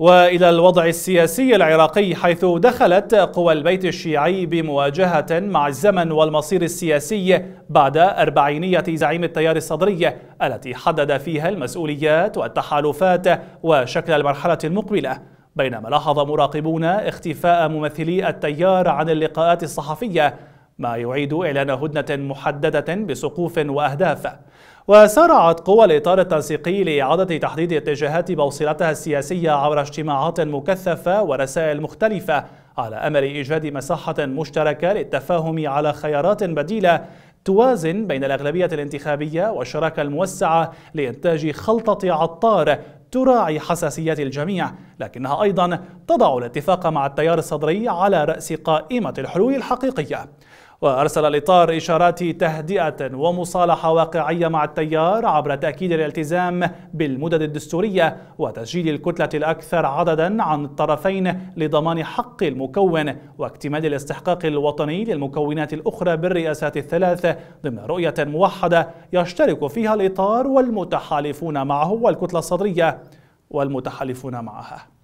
والى الوضع السياسي العراقي حيث دخلت قوى البيت الشيعي بمواجهه مع الزمن والمصير السياسي بعد اربعينيه زعيم التيار الصدري التي حدد فيها المسؤوليات والتحالفات وشكل المرحله المقبله بينما لاحظ مراقبون اختفاء ممثلي التيار عن اللقاءات الصحفيه ما يعيد إعلان هدنة محددة بسقوف وأهداف وسارعت قوى الإطار التنسيقي لإعادة تحديد اتجاهات بوصلتها السياسية عبر اجتماعات مكثفة ورسائل مختلفة على أمل إيجاد مساحة مشتركة للتفاهم على خيارات بديلة توازن بين الأغلبية الانتخابية والشراكة الموسعة لإنتاج خلطة عطار تراعي حساسيات الجميع لكنها أيضا تضع الاتفاق مع التيار الصدري على رأس قائمة الحلول الحقيقية وأرسل الإطار إشارات تهدئة ومصالحة واقعية مع التيار عبر تأكيد الالتزام بالمدد الدستورية وتسجيل الكتلة الأكثر عددا عن الطرفين لضمان حق المكون واكتمال الاستحقاق الوطني للمكونات الأخرى بالرئاسات الثلاث ضمن رؤية موحدة يشترك فيها الإطار والمتحالفون معه والكتلة الصدرية والمتحالفون معها